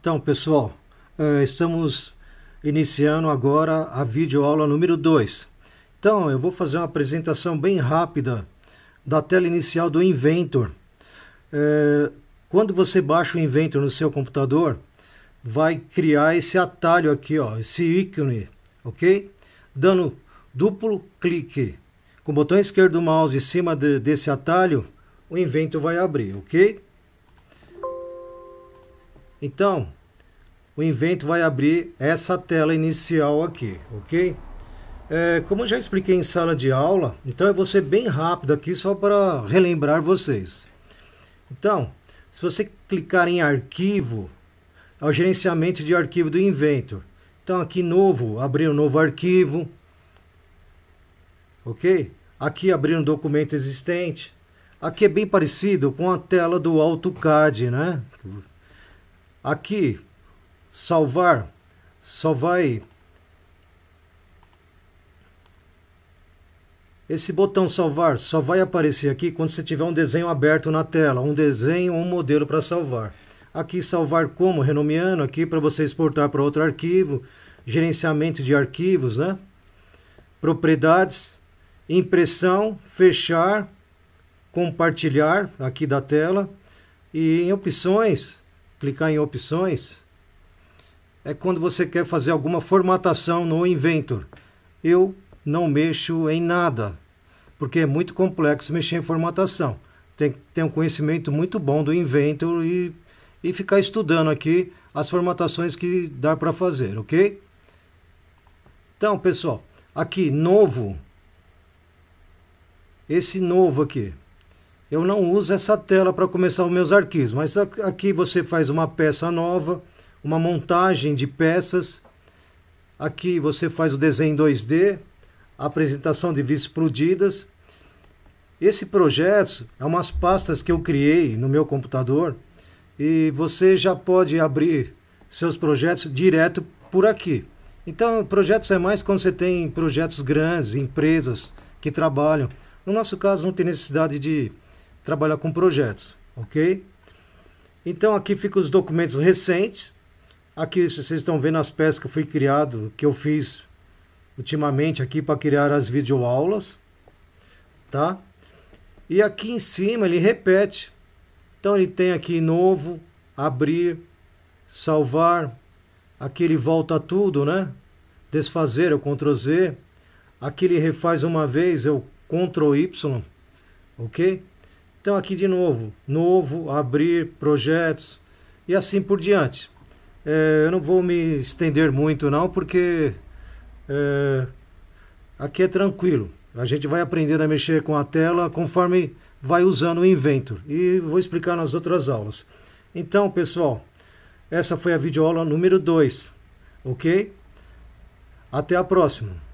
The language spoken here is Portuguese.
Então, pessoal, eh, estamos iniciando agora a videoaula número 2. Então, eu vou fazer uma apresentação bem rápida da tela inicial do Inventor. Eh, quando você baixa o Inventor no seu computador, vai criar esse atalho aqui, ó, esse ícone, ok? Dando duplo clique com o botão esquerdo do mouse em cima de, desse atalho, o Inventor vai abrir, ok? Então, o invento vai abrir essa tela inicial aqui, ok? É, como eu já expliquei em sala de aula, então eu vou ser bem rápido aqui só para relembrar vocês. Então, se você clicar em arquivo, é o gerenciamento de arquivo do Inventor. Então aqui novo, abrir um novo arquivo, ok? Aqui abrir um documento existente. Aqui é bem parecido com a tela do AutoCAD, né? Aqui, salvar só vai. Esse botão salvar só vai aparecer aqui quando você tiver um desenho aberto na tela, um desenho ou um modelo para salvar. Aqui salvar como, renomeando aqui para você exportar para outro arquivo, gerenciamento de arquivos, né? Propriedades, impressão, fechar, compartilhar aqui da tela e em opções clicar em opções, é quando você quer fazer alguma formatação no Inventor. Eu não mexo em nada, porque é muito complexo mexer em formatação. Tem que ter um conhecimento muito bom do Inventor e, e ficar estudando aqui as formatações que dá para fazer, ok? Então, pessoal, aqui, novo. Esse novo aqui eu não uso essa tela para começar os meus arquivos, mas aqui você faz uma peça nova, uma montagem de peças. Aqui você faz o desenho 2D, a apresentação de vistas explodidas. Esse projeto é umas pastas que eu criei no meu computador e você já pode abrir seus projetos direto por aqui. Então, projetos é mais quando você tem projetos grandes, empresas que trabalham. No nosso caso, não tem necessidade de trabalhar com projetos, ok? Então aqui ficam os documentos recentes. Aqui vocês estão vendo as peças que eu fui criado, que eu fiz ultimamente aqui para criar as videoaulas, tá? E aqui em cima ele repete. Então ele tem aqui novo, abrir, salvar. Aqui ele volta tudo, né? Desfazer, eu Ctrl Z. Aqui ele refaz uma vez, eu Ctrl Y, ok? Então, aqui de novo, novo, abrir, projetos e assim por diante. É, eu não vou me estender muito, não, porque é, aqui é tranquilo. A gente vai aprendendo a mexer com a tela conforme vai usando o Inventor. E vou explicar nas outras aulas. Então, pessoal, essa foi a videoaula número 2, ok? Até a próxima!